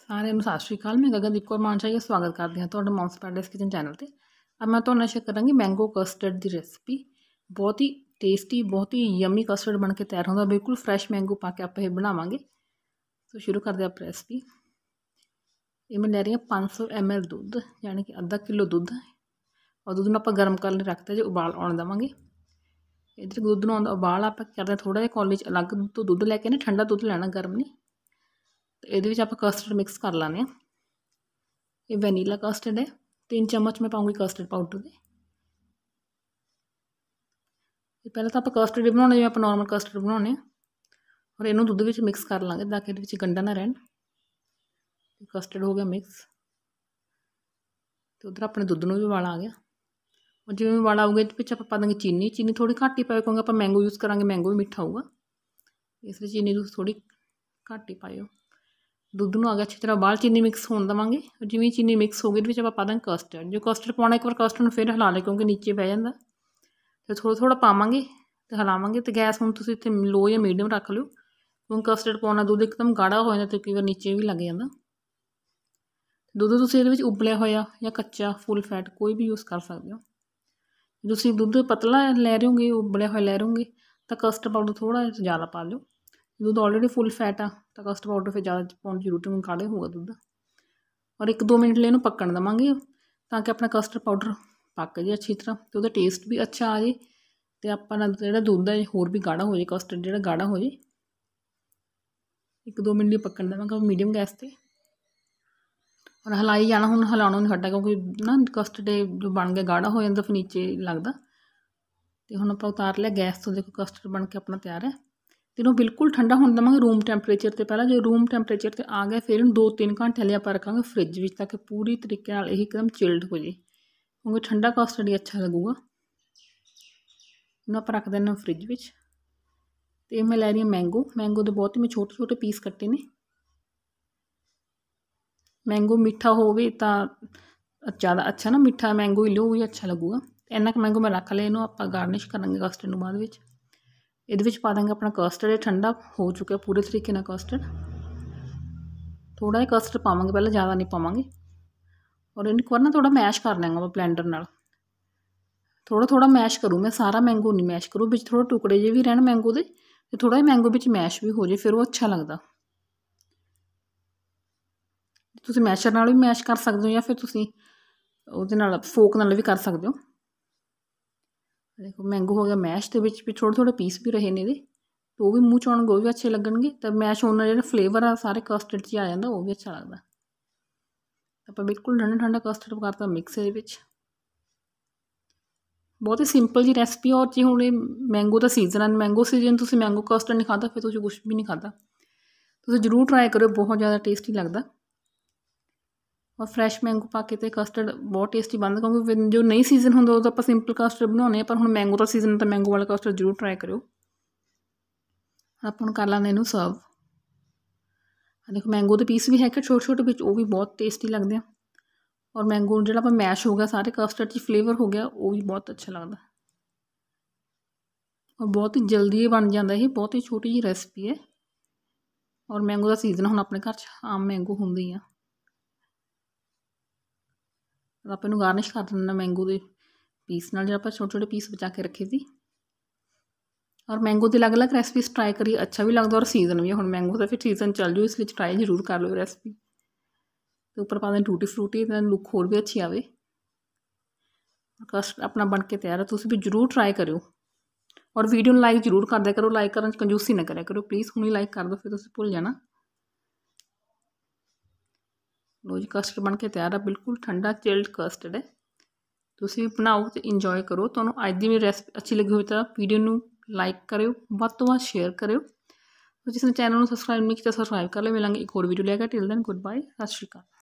ਸਾਰਿਆਂ ਨੂੰ ਸਤਿ ਸ਼੍ਰੀ ਅਕਾਲ ਮੈਂ ਗਗਨਦੀਪ ਕੌਰ ਮਾਨਸ਼ਾ ਜੀ ਸਵਾਗਤ ਕਰਦੀ ਹਾਂ ਤੁਹਾਡੇ ਮੌਮਸ ਪੈਰਡਾਈਸ ਕਿਚਨ ਚੈਨਲ ਤੇ ਅੱਜ ਮੈਂ ਤੁਹਾਨੂੰ ਸ਼ੇਅਰ ਕਰਾਂਗੀ ਮੈਂਗੋ ਕਸਟਰਡ ਦੀ ਰੈਸਪੀ ਬਹੁਤ ਹੀ ਟੇਸਟੀ ਬਹੁਤ ਹੀ ਯਮੀ ਕਸਟਰਡ ਬਣ ਕੇ ਤਿਆਰ ਹੁੰਦਾ ਬਿਲਕੁਲ ਫਰੈਸ਼ ਮੈਂਗੋ ਪਾ ਕੇ ਆਪਾਂ ਇਹ ਬਣਾਵਾਂਗੇ ਸੋ ਸ਼ੁਰੂ ਕਰਦੇ ਆਪਾਂ ਰੈਸਪੀ ਇਹ ਮੈਂ ਲੈ ਰਹੀ ਹਾਂ 500 ml ਦੁੱਧ ਯਾਨੀ ਕਿ ਅੱਧਾ ਕਿਲੋ ਦੁੱਧ ਔਰ ਦੁੱਧ ਨੂੰ ਆਪਾਂ ਗਰਮ ਕਰਨ ਲਈ ਰੱਖਦੇ ਜੇ ਉਬਾਲ ਆਉਣ ਦਵਾਂਗੇ ਇਧਰ ਦੁੱਧ ਨੂੰ ਆਉਂਦਾ ਉਬਾਲ ਆਪਾਂ ਕਰਦੇ ਥੋੜਾ ਜਿਹਾ ਕਾਲਜ ਅਲੱਗ ਤੋਂ ਦੁੱਧ ਲੈ ਕੇ ਨਾ ਠੰਡਾ ਦੁੱਧ ਲੈਣਾ ਗਰਮ ਨਹੀਂ ਤੇ ਇਹਦੇ ਵਿੱਚ ਆਪਾਂ ਕਸਟਰਡ ਮਿਕਸ ਕਰ ਲਾਣੇ ਆ ਇਹ ਵੈਨੀਲਾ ਕਸਟਰਡ ਹੈ 3 ਚਮਚ ਮੈਂ ਪਾਉਂਗੀ ਕਸਟਰਡ ਪਾਊਡਰ ਦੇ ਇਹ ਪਹਿਲਾਂ ਤਾਂ ਆਪਾਂ ਕਸਟਰਡ ਬਣਾਉਣਾ ਜਿਵੇਂ ਆਪਾਂ ਨਾਰਮਲ ਕਸਟਰਡ ਬਣਾਉਣੇ ਆ ਔਰ ਇਹਨੂੰ ਦੁੱਧ ਵਿੱਚ ਮਿਕਸ ਕਰ ਲਾਂਗੇ ਤਾਂ ਕਿ ਇਹਦੇ ਵਿੱਚ ਗੰਡਾ ਨਾ ਰਹਿਣ ਕਸਟਰਡ ਹੋ ਗਿਆ ਮਿਕਸ ਤੇ ਉਧਰ ਆਪਣੇ ਦੁੱਧ ਨੂੰ ਵੀ ਵਾਲਾ ਆ ਗਿਆ ਔਰ ਜਿਵੇਂ ਵਾਲਾ ਆਊਗਾ ਇਹਦੇ ਵਿੱਚ ਆਪਾਂ ਪਾ ਦਾਂਗੇ ਚੀਨੀ ਚੀਨੀ ਥੋੜੀ ਘੱਟ ਹੀ ਪਾਇਓ ਕਿਉਂਕਿ ਆਪਾਂ ਮੈਂਗੋ ਯੂਜ਼ ਕਰਾਂਗੇ ਮੈਂਗੋ ਵੀ ਮਿੱਠਾ ਹੋਊਗਾ ਇਸ ਲਈ ਚੀਨੀ ਨੂੰ ਥੋੜੀ ਘੱਟ ਹੀ ਪਾਇਓ ਦੁੱਧ ਨੂੰ ਅਗਾ ਅੱਛੀ ਤਰ੍ਹਾਂ ਬਾਹਰ ਚੀਨੀ ਮਿਕਸ ਹੋਣ ਦਵਾਂਗੇ ਜਿਵੇਂ ਚੀਨੀ ਮਿਕਸ ਹੋ ਗਈ ਉਹਦੇ ਵਿੱਚ ਆਪਾਂ ਪਾ ਦਾਂਗੇ ਕਸਟਰਡ ਜੋ ਕਸਟਰਡ ਪਾਉਣਾ ਇੱਕ ਵਾਰ ਕਸਟਰਡ ਨੂੰ ਫਿਰ ਹਿਲਾ ਲੈ ਕਿਉਂਕਿ ਨੀਚੇ ਪੈ ਜਾਂਦਾ ਤੇ ਥੋੜਾ ਥੋੜਾ ਪਾਵਾਂਗੇ ਤੇ ਹਿਲਾਵਾਂਗੇ ਤੇ ਗੈਸ ਹੁਣ ਤੁਸੀਂ ਇੱਥੇ ਲੋ ਜਾਂ ਮੀਡੀਅਮ ਰੱਖ ਲਿਓ ਕਿਉਂਕਿ ਕਸਟਰਡ ਪਾਉਣਾ ਦੁੱਧ ਇੱਕਦਮ ਗਾੜਾ ਹੋ ਜਾਂਦਾ ਤੇ ਕਈ ਵਾਰ ਨੀਚੇ ਵੀ ਲੱਗ ਜਾਂਦਾ ਦੁੱਧ ਤੁਸੀਂ ਇਹਦੇ ਵਿੱਚ ਉਬਲਿਆ ਹੋਇਆ ਜਾਂ ਕੱਚਾ ਫੁੱਲ ਫੈਟ ਕੋਈ ਵੀ ਯੂਜ਼ ਕਰ ਸਕਦੇ ਹੋ ਤੁਸੀਂ ਦੁੱਧ ਪਤਲਾ ਲੈ ਰਹੇ ਹੋਗੇ ਉਬਲਿਆ ਹੋਇਆ ਲੈ ਹੋਗੇ ਤਾਂ ਕਸਟਰਡ ਪਾਊਡਰ ਥੋੜਾ ਜਿਆਦਾ ਪਾ ਲਿਓ ਦੁੱਧ ਆਲਰੇਡੀ ਫੁੱਲ ਫੈਟ ਆ ਤਾਂ ਕਸਟਰਡ ਪਾਊਡਰ ਫਿਰ ਜ਼ਿਆਦਾ ਪਾਉਣ ਦੀ ਜ਼ਰੂਰਤ ਨਹੀਂ ਗਾੜੇ ਹੋਊਗਾ ਦੁੱਧ ਔਰ 1-2 ਮਿੰਟ ਲਈ ਇਹਨੂੰ ਪੱਕਣ ਦਵਾਂਗੇ ਤਾਂ ਕਿ ਆਪਣਾ ਕਸਟਰਡ ਪਾਊਡਰ ਪੱਕ ਜੇ ਅੱਛੀ ਤਰ੍ਹਾਂ ਤੇ ਉਹਦਾ ਟੇਸਟ ਵੀ ਅੱਛਾ ਆ ਜੇ ਤੇ ਆਪਾਂ ਨਾਲ ਜਿਹੜਾ ਦੁੱਧ ਹੈ ਹੋਰ ਵੀ ਗਾੜਾ ਹੋ ਜੇ ਕਸਟਰਡ ਜਿਹੜਾ ਗਾੜਾ ਹੋ ਜੇ 1-2 ਮਿੰਟ ਲਈ ਪੱਕਣ ਦਵਾਂਗਾ ਮੀਡੀਅਮ ਗੈਸ ਤੇ ਔਰ ਹਲਾਈ ਜਾਣਾ ਹੁਣ ਹਲਾਉਣਾ ਨਹੀਂ ਹਟਾ ਕਿਉਂਕਿ ਨਾ ਕਸਟਰਡ ਜੋ ਬਣ ਗਿਆ ਗਾੜਾ ਹੋ ਜਾਂਦਾ ਫਿਰ ਨੀਚੇ ਲੱਗਦਾ ਤੇ ਹੁਣ ਆਪਾਂ ਉਤਾਰ ਲਿਆ ਗੈਸ ਤੋਂ ਦੇਖੋ ਕਸਟਰਡ ਬਣ ਕੇ ਆਪਣਾ ਤਿਆਰ ਹੈ ਜਦੋਂ ਬਿਲਕੁਲ ਠੰਡਾ ਹੋਣ ਦਵਾਂਗੇ ਰੂਮ ਟੈਂਪਰੇਚਰ ਤੇ ਪਹਿਲਾਂ ਜੇ ਰੂਮ ਟੈਂਪਰੇਚਰ ਤੇ ਆ ਗਿਆ ਫਿਰ ਇਹਨੂੰ 2-3 ਘੰਟੇ ਲਈ ਆਪਾਂ ਰੱਖਾਂਗੇ ਫ੍ਰਿਜ ਵਿੱਚ ਤਾਂ ਕਿ ਪੂਰੀ ਤਰੀਕੇ ਨਾਲ ਇਹ ਇੱਕਦਮ ਚਿਲਡ ਹੋ ਜੇ ਕਿਉਂਕਿ ਠੰਡਾ ਕਸਟਰਡ ਹੀ ਅੱਛਾ ਲੱਗੂਗਾ ਇਹਨੂੰ ਆਪਾਂ ਰੱਖ ਦੇਣਾ ਫ੍ਰਿਜ ਵਿੱਚ ਤੇ ਮੈਂ ਲੈ ਰਹੀ ਹਾਂ ਮੈਂਗੋ ਮੈਂਗੋ ਦੇ ਬਹੁਤ ਹੀ ਮੈਂ ਛੋਟੇ ਛੋਟੇ ਪੀਸ ਕੱਟੇ ਨੇ ਮੈਂਗੋ ਮਿੱਠਾ ਹੋਵੇ ਤਾਂ ਜ਼ਿਆਦਾ ਅੱਛਾ ਨਾ ਮਿੱਠਾ ਮੈਂਗੋ ਹੀ ਲਓ ਵੀ ਅੱਛਾ ਲੱਗੂਗਾ ਇੰਨਾ ਕੁ ਮੈਂਗੋ ਮੈਂ ਰੱਖ ਲਿਆ ਇਹਨੂੰ ਆਪਾਂ ਗਾਰਨਿਸ਼ ਕਰਾਂਗੇ ਕਸਟਰਡ ਨੂੰ ਬਾਅਦ ਵਿੱਚ ਇਹਦੇ ਵਿੱਚ ਪਾ ਦਾਂਗੇ ਆਪਣਾ ਕਸਟਰਡ ਇਹ ਠੰਡਾ ਹੋ ਚੁੱਕਿਆ ਪੂਰੇ ਤਰੀਕੇ ਨਾਲ ਕਸਟਰਡ ਥੋੜਾ ਜਿਹਾ ਕਸਟਰਡ ਪਾਵਾਂਗੇ ਪਹਿਲਾਂ ਜ਼ਿਆਦਾ ਨਹੀਂ ਪਾਵਾਂਗੇ ਔਰ ਇਹਨੂੰ ਕੋਰਨਾ ਥੋੜਾ ਮੈਸ਼ ਕਰ ਲਾਂਗਾ ਮੈਂ ਬਲੈਂਡਰ ਨਾਲ ਥੋੜਾ ਥੋੜਾ ਮੈਸ਼ ਕਰੂ ਮੈਂ ਸਾਰਾ ਮੈਂਗੋ ਨਹੀਂ ਮੈਸ਼ ਕਰੂ ਵਿੱਚ ਥੋੜਾ ਟੁਕੜੇ ਜੇ ਵੀ ਰਹਿਣ ਮੈਂਗੋ ਦੇ ਤੇ ਥੋੜਾ ਜਿਹਾ ਮੈਂਗੋ ਵਿੱਚ ਮੈਸ਼ ਵੀ ਹੋ ਜੇ ਫਿਰ ਉਹ ਅੱਛਾ ਲੱਗਦਾ ਤੁਸੀਂ ਮੈਸ਼ਰ ਨਾਲ ਵੀ ਮੈਸ਼ ਕਰ ਸਕਦੇ ਹੋ ਜਾਂ ਫਿਰ ਤੁਸੀਂ ਉਹਦੇ ਨਾਲ ਫੋਕ ਨਾਲ ਵੀ ਕਰ ਸਕਦੇ ਹੋ ਦੇਖੋ ਮੈਂਗੋ ਹੋ ਗਿਆ ਮੈਸ਼ ਦੇ ਵਿੱਚ ਵੀ ਥੋੜੇ ਥੋੜੇ ਪੀਸ ਵੀ ਰਹੇ ਨੇ ਇਹਦੇ ਤੋ ਵੀ ਮੂੰਹ ਚੋਂ ਗੋ ਅੱਛੇ ਲੱਗਣਗੇ ਤਾਂ ਮੈਸ਼ ਹੋਣ ਨਾਲ ਜਿਹੜਾ ਫਲੇਵਰ ਆ ਸਾਰੇ ਕਸਟਰਡ 'ਚ ਆ ਜਾਂਦਾ ਉਹ ਵੀ ਅੱਛਾ ਲੱਗਦਾ ਆਪਾਂ ਬਿਲਕੁਲ ਠੰਡਾ ਠੰਡਾ ਕਸਟਰਡ ਕਰਤਾ ਮਿਕਸ ਦੇ ਵਿੱਚ ਬਹੁਤ ਹੀ ਸਿੰਪਲ ਜੀ ਰੈਸਪੀ ਔਰ ਜੀ ਹੁਣ ਇਹ ਮੈਂਗੋ ਦਾ ਸੀਜ਼ਨ ਆ ਮੈਂਗੋ ਸੀਜ਼ਨ ਤੁਸੀਂ ਮੈਂਗੋ ਕਸਟਰਡ ਨਹੀਂ ਖਾਦਾ ਫਿਰ ਤੁਸੀਂ ਕੁਝ ਵੀ ਨਹੀਂ ਖਾਦਾ ਤੁਸੀਂ ਜ਼ਰੂਰ ਟਰਾਈ ਕਰੋ ਬਹੁਤ ਜ਼ਿਆਦਾ ਟੇਸਟੀ ਲੱਗਦਾ ਔਰ ਫਰੈਸ਼ ਮੈਂਗੋ ਪਾ ਕੇ ਤੇ ਕਸਟਰਡ ਬਹੁਤ ਟੇਸਟੀ ਬਣਦਾ ਕਿਉਂਕਿ ਜੋ ਨਹੀਂ ਸੀਜ਼ਨ ਹੁੰਦਾ ਉਹ ਤਾਂ ਆਪਾਂ ਸਿੰਪਲ ਕਸਟਰਡ ਬਣਾਉਨੇ ਆ ਪਰ ਹੁਣ ਮੈਂਗੋ ਦਾ ਸੀਜ਼ਨ ਤਾਂ ਮੈਂਗੋ ਵਾਲਾ ਕਸਟਰਡ ਜ਼ਰੂਰ ਟਰਾਈ ਕਰਿਓ ਆਪਾਂ ਕਰ ਲਾਂਦੇ ਇਹਨੂੰ ਸਰਵ ਆ ਦੇਖੋ ਮੈਂਗੋ ਦੇ ਪੀਸ ਵੀ ਹੈ ਕਿ ਛੋਟੇ ਛੋਟੇ ਵਿੱਚ ਉਹ ਵੀ ਬਹੁਤ ਟੇਸਟੀ ਲੱਗਦੇ ਆ ਔਰ ਮੈਂਗੋ ਜਿਹੜਾ ਆਪਾਂ ਮੈਸ਼ ਹੋ ਗਿਆ ਸਾਰੇ ਕਸਟਰਡ 'ਚ ਫਲੇਵਰ ਹੋ ਗਿਆ ਉਹ ਵੀ ਬਹੁਤ ਅੱਛਾ ਲੱਗਦਾ ਔਰ ਬਹੁਤ ਹੀ ਜਲਦੀ ਇਹ ਬਣ ਜਾਂਦਾ ਇਹ ਬਹੁਤ ਹੀ ਛੋਟੀ ਜੀ ਰੈਸਪੀ ਹੈ ਔਰ ਮੈਂਗੋ ਦਾ ਸੀਜ਼ਨ ਹੁਣ ਆਪਣੇ ਘਰ 'ਚ ਆਮ ਮੈਂਗੋ ਹੁੰਦੀ ਆ ਆਪਾਂ ਇਹਨੂੰ ਗਾਰਨਿਸ਼ ਕਰ ਦਿੰਦੇ ਮੈਂਗੋ ਦੇ ਪੀਸ ਨਾਲ ਜਿਹੜਾ ਆਪਾਂ ਛੋਟੇ ਛੋਟੇ ਪੀਸ ਬਚਾ ਕੇ ਰੱਖੇ ਸੀ ਔਰ ਮੈਂਗੋ ਦੀ ਅਲੱਗ-ਅਲੱਗ ਰੈਸਪੀਸ ਟਰਾਈ ਕਰੀ ਅੱਛਾ ਵੀ ਲੱਗਦਾ ਔਰ ਸੀਜ਼ਨ ਵੀ ਹੁਣ ਮੈਂਗੋ ਦਾ ਫਿਰ ਸੀਜ਼ਨ ਚੱਲ ਜੂ ਇਸ ਲਈ ਟਰਾਈ ਜ਼ਰੂਰ ਕਰ ਲਓ ਰੈਸਪੀ ਤੇ ਉੱਪਰ ਪਾ ਦੇ ਟੂਟੀ ਫਰੂਟੀ ਤਾਂ ਲੁੱਕ ਹੋਰ ਵੀ ਅੱਛੀ ਆਵੇ ਕਸਟ ਆਪਣਾ ਬਣ ਕੇ ਤਿਆਰ ਹੈ ਤੁਸੀਂ ਵੀ ਜ਼ਰੂਰ ਟਰਾਈ ਕਰਿਓ ਔਰ ਵੀਡੀਓ ਨੂੰ ਲਾਈਕ ਜ਼ਰੂਰ ਕਰਦੇ ਕਰੋ ਲਾਈਕ ਕਰਨ ਚ ਕੰਜੂਸੀ ਨਾ ਕਰਿਆ ਕਰੋ ਪਲੀਜ਼ ਹੁਣੇ ਲਾਈਕ ਕਰ ਦਿਓ ਫਿਰ ਤੁਸੀਂ ਭੁੱਲ ਜਾਣਾ लोज कस्टर्ड बन के तैयार है बिल्कुल ठंडा चिल्ड कस्टर्ड है तुम तो भी बनाओ तो इंजॉय करो तो अज की मेरी रैसपी अच्छी लगी हुई तो वीडियो में लाइक करो वो तो वेयर करो तो जिसने चैनल में सबसक्राइब नहीं किया सबसक्राइब कर लो मिलेंगे एक होर वीडियो लेकर टिल दैन गुड बाय सत श्रीकाल